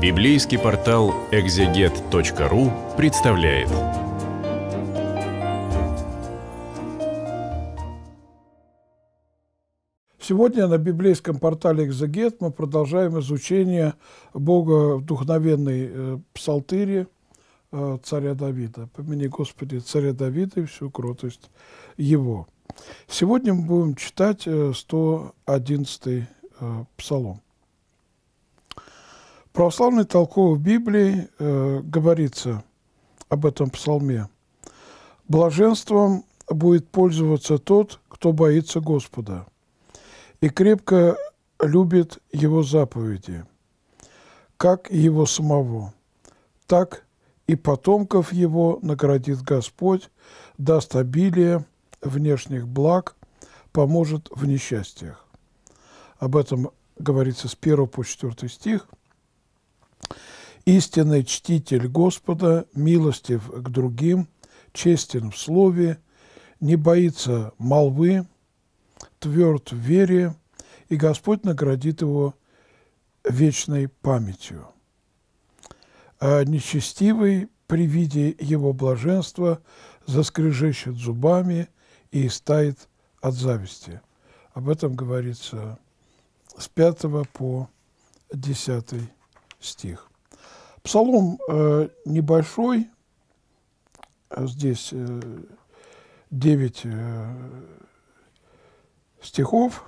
Библейский портал экзегет.ру представляет. Сегодня на библейском портале «Экзегет» мы продолжаем изучение Бога вдохновенной э, псалтыри э, царя Давида. «Помяни, Господи, царя Давида и всю кротость его». Сегодня мы будем читать 111 э, псалом православной толковой Библии э, говорится об этом псалме. «Блаженством будет пользоваться тот, кто боится Господа и крепко любит Его заповеди, как Его самого, так и потомков Его наградит Господь, даст обилие внешних благ, поможет в несчастьях». Об этом говорится с 1 по 4 стих – истинный чтитель Господа, милостив к другим, честен в слове, не боится молвы, тверд в вере, и Господь наградит его вечной памятью. А нечестивый при виде его блаженства заскрежещет зубами и истает от зависти. Об этом говорится с 5 по 10 стих. Псалом э, небольшой, э, здесь э, 9 э, стихов.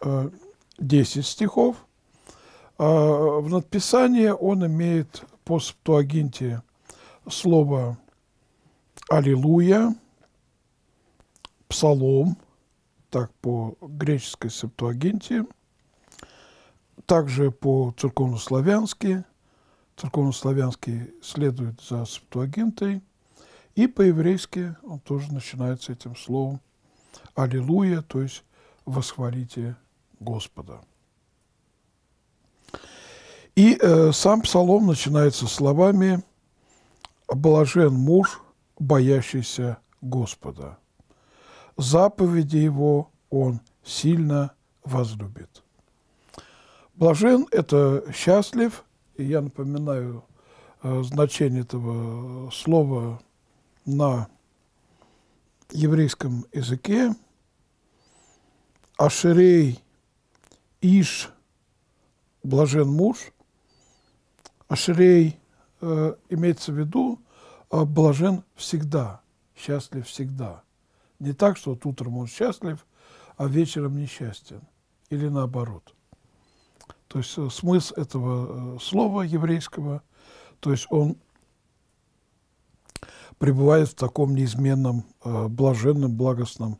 Э, десять стихов. Э, в надписании он имеет по септуагинте слово «Аллилуйя», «Псалом», так по греческой септуагинте, также по церковнославянски, церковнославянский следует за септуагинтой, и по-еврейски он тоже начинается этим словом «Аллилуйя», то есть «Восхвалите Господа». И э, сам псалом начинается словами «Блажен муж, боящийся Господа» заповеди его он сильно возлюбит. Блажен – это счастлив, и я напоминаю э, значение этого слова на еврейском языке. Ашерей Иш – блажен муж. Ашерей э, имеется в виду э, блажен всегда, счастлив всегда – не так, что вот утром он счастлив, а вечером несчастен. Или наоборот. То есть э, смысл этого э, слова еврейского, то есть он пребывает в таком неизменном, э, блаженном, благостном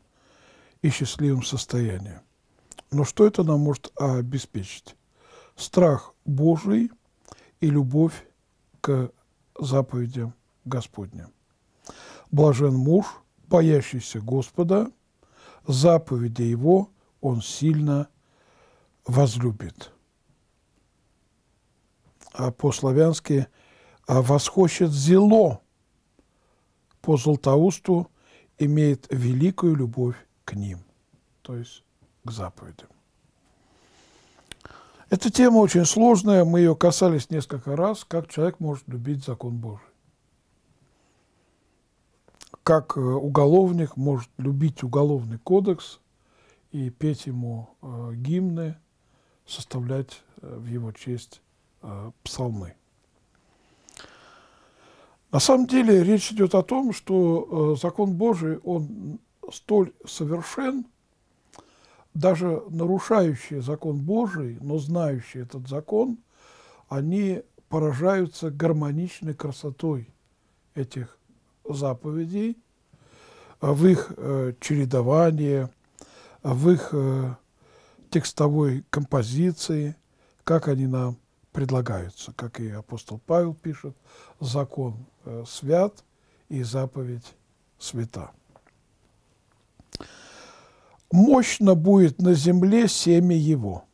и счастливом состоянии. Но что это нам может обеспечить? Страх Божий и любовь к заповедям Господним. Блажен муж – боящийся Господа, заповеди Его он сильно возлюбит. А по-славянски «А «восхочет зело» по Златоусту имеет великую любовь к ним, то есть к заповедям. Эта тема очень сложная, мы ее касались несколько раз, как человек может любить закон Божий как э, уголовник может любить уголовный кодекс и петь ему э, гимны, составлять э, в его честь э, псалмы. На самом деле речь идет о том, что э, закон Божий, он столь совершен, даже нарушающие закон Божий, но знающие этот закон, они поражаются гармоничной красотой этих заповедей, в их э, чередовании, в их э, текстовой композиции, как они нам предлагаются. Как и апостол Павел пишет, закон э, свят и заповедь свята. Мощно будет на земле семя его.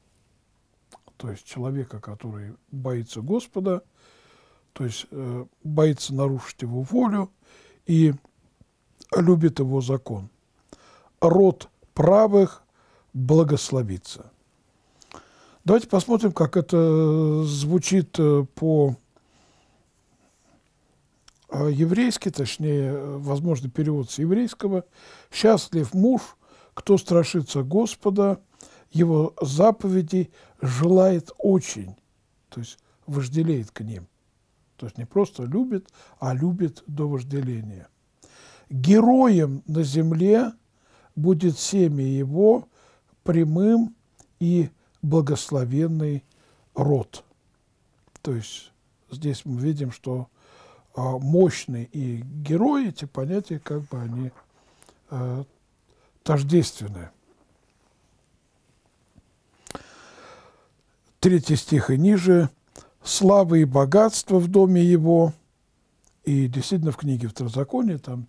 То есть человека, который боится Господа, то есть боится нарушить его волю, и любит его закон. Род правых благословится. Давайте посмотрим, как это звучит э, по э, еврейски, точнее, возможно, перевод с еврейского. «Счастлив муж, кто страшится Господа, его заповеди желает очень», то есть вожделеет к ним. То есть не просто любит, а любит до вожделения. Героем на земле будет семя его прямым и благословенный род. То есть здесь мы видим, что а, мощный и герой, эти понятия, как бы они э, тождественны. Третий стих и ниже – славы и богатства в доме его. И действительно в книге Второзакония там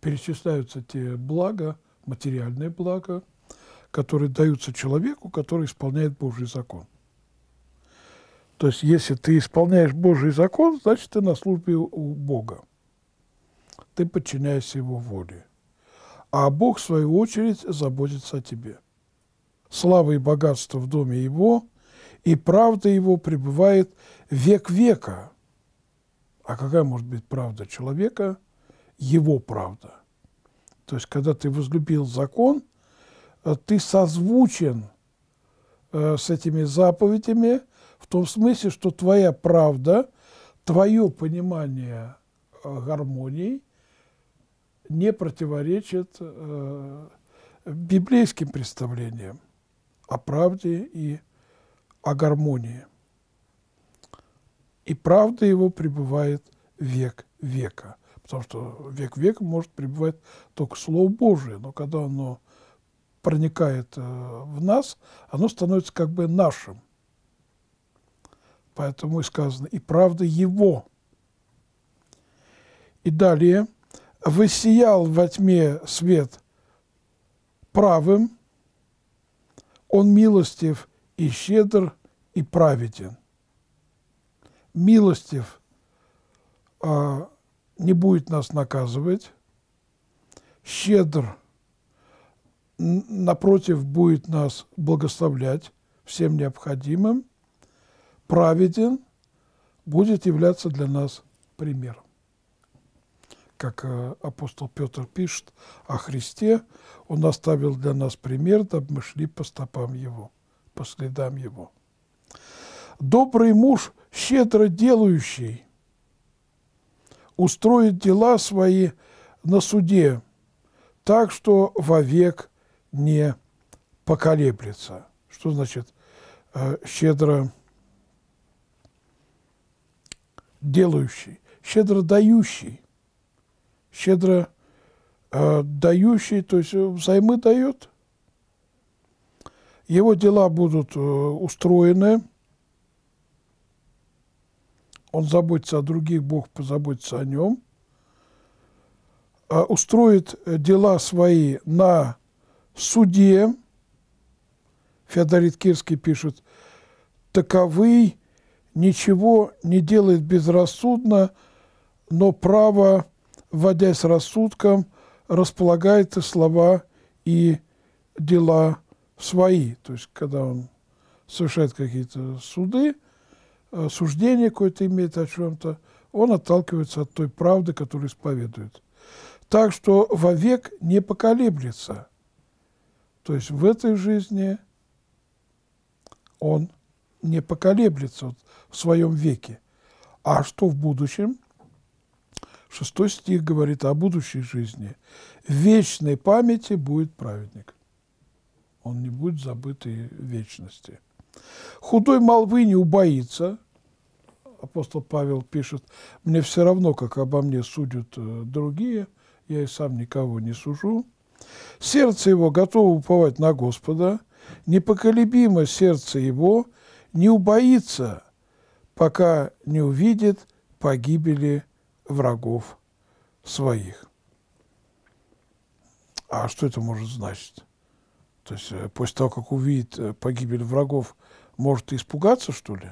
перечисляются те блага, материальные блага, которые даются человеку, который исполняет Божий закон. То есть, если ты исполняешь Божий закон, значит, ты на службе у Бога. Ты подчиняешься Его воле. А Бог, в свою очередь, заботится о тебе. Слава и богатство в доме Его – и правда его пребывает век века. А какая может быть правда человека? Его правда. То есть, когда ты возлюбил закон, э, ты созвучен э, с этими заповедями в том смысле, что твоя правда, твое понимание э, гармонии не противоречит библейским представлениям о правде и о гармонии. И правда его пребывает век века. Потому что век века может пребывать только Слово Божие, но когда оно проникает э, в нас, оно становится как бы нашим. Поэтому и сказано, и правда его. И далее, «Высиял во тьме свет правым, он милостив и щедр, и праведен. Милостив а, не будет нас наказывать, щедр, напротив, будет нас благословлять всем необходимым, праведен будет являться для нас примером. Как э, апостол Петр пишет о Христе, Он оставил для нас пример, дабы мы шли по стопам Его по следам его. Добрый муж, щедро делающий, устроит дела свои на суде, так что вовек не поколеблется. Что значит э, щедро делающий, щедро дающий, щедро э, дающий, то есть э, взаймы дает – его дела будут э, устроены. Он заботится о других, Бог позаботится о нем. Э, устроит э, дела свои на суде. Феодорит Кирский пишет, таковый ничего не делает безрассудно, но право, вводясь рассудком, располагает и слова, и дела свои, то есть когда он совершает какие-то суды, э, суждение какое-то имеет о чем-то, он отталкивается от той правды, которую исповедует. Так что вовек не поколеблется. То есть в этой жизни он не поколеблется вот, в своем веке. А что в будущем? Шестой стих говорит о будущей жизни. В вечной памяти будет праведник он не будет забыт и вечности. Худой молвы не убоится, апостол Павел пишет, «Мне все равно, как обо мне судят э, другие, я и сам никого не сужу». Сердце его готово уповать на Господа, непоколебимо сердце его не убоится, пока не увидит погибели врагов своих. А что это может значить? То есть э, после того, как увидит э, погибель врагов, может испугаться, что ли?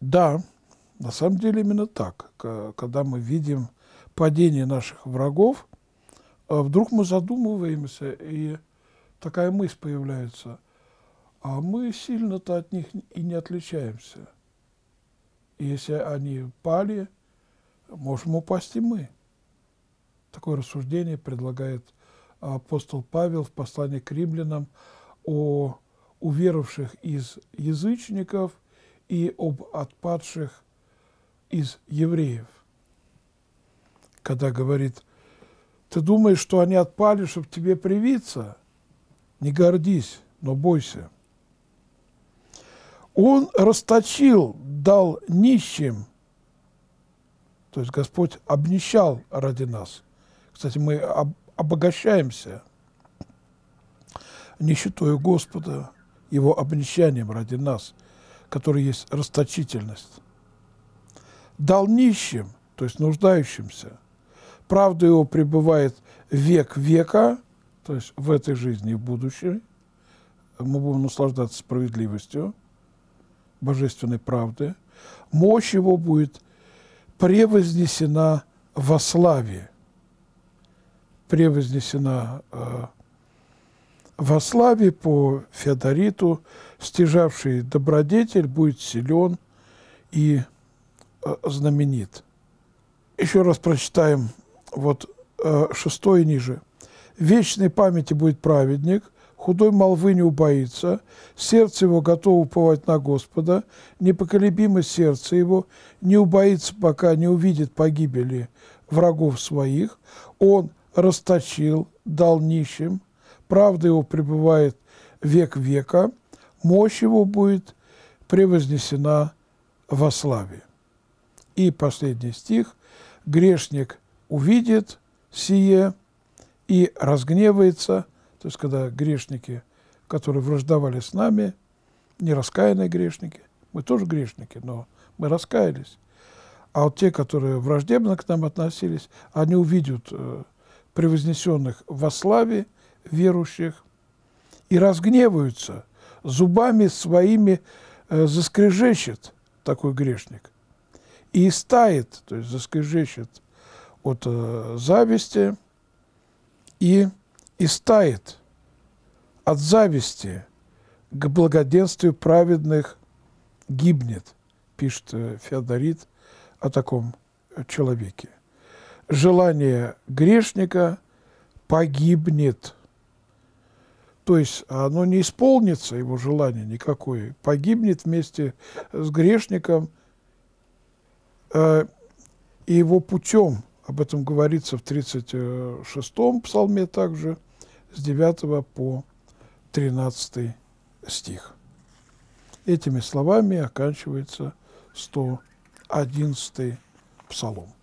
Да, на самом деле именно так. Когда мы видим падение наших врагов, э, вдруг мы задумываемся, и такая мысль появляется, а мы сильно-то от них и не отличаемся. Если они пали, можем упасть и мы. Такое рассуждение предлагает апостол Павел в послании к римлянам о уверовавших из язычников и об отпадших из евреев. Когда говорит, ты думаешь, что они отпали, чтобы тебе привиться? Не гордись, но бойся. Он расточил, дал нищим, то есть Господь обнищал ради нас. Кстати, мы об, обогащаемся нищетою Господа, Его обнищанием ради нас, который есть расточительность. Дал нищим, то есть нуждающимся. Правда его пребывает век века, то есть в этой жизни и в будущем. Мы будем наслаждаться справедливостью божественной правды. Мощь его будет превознесена во славе превознесена э, во славе по Феодориту, стяжавший добродетель будет силен и э, знаменит. Еще раз прочитаем вот э, шестой ниже. «Вечной памяти будет праведник, худой молвы не убоится, сердце его готово уповать на Господа, непоколебимо сердце его, не убоится, пока не увидит погибели врагов своих, он – расточил, дал нищим, правда его пребывает век века, мощь его будет превознесена во славе. И последний стих. Грешник увидит сие и разгневается, то есть когда грешники, которые враждовали с нами, не раскаянные грешники, мы тоже грешники, но мы раскаялись, а вот те, которые враждебно к нам относились, они увидят э, превознесенных во славе верующих, и разгневаются, зубами своими э, заскрежещет такой грешник, и истает, то есть заскрежещет от э, зависти, и истает от зависти к благоденствию праведных гибнет, пишет э, Феодорит о таком э, человеке желание грешника погибнет. То есть оно не исполнится, его желание никакое, погибнет вместе с грешником э, и его путем. Об этом говорится в 36-м псалме также, с 9 по 13 стих. Этими словами оканчивается 111 псалом.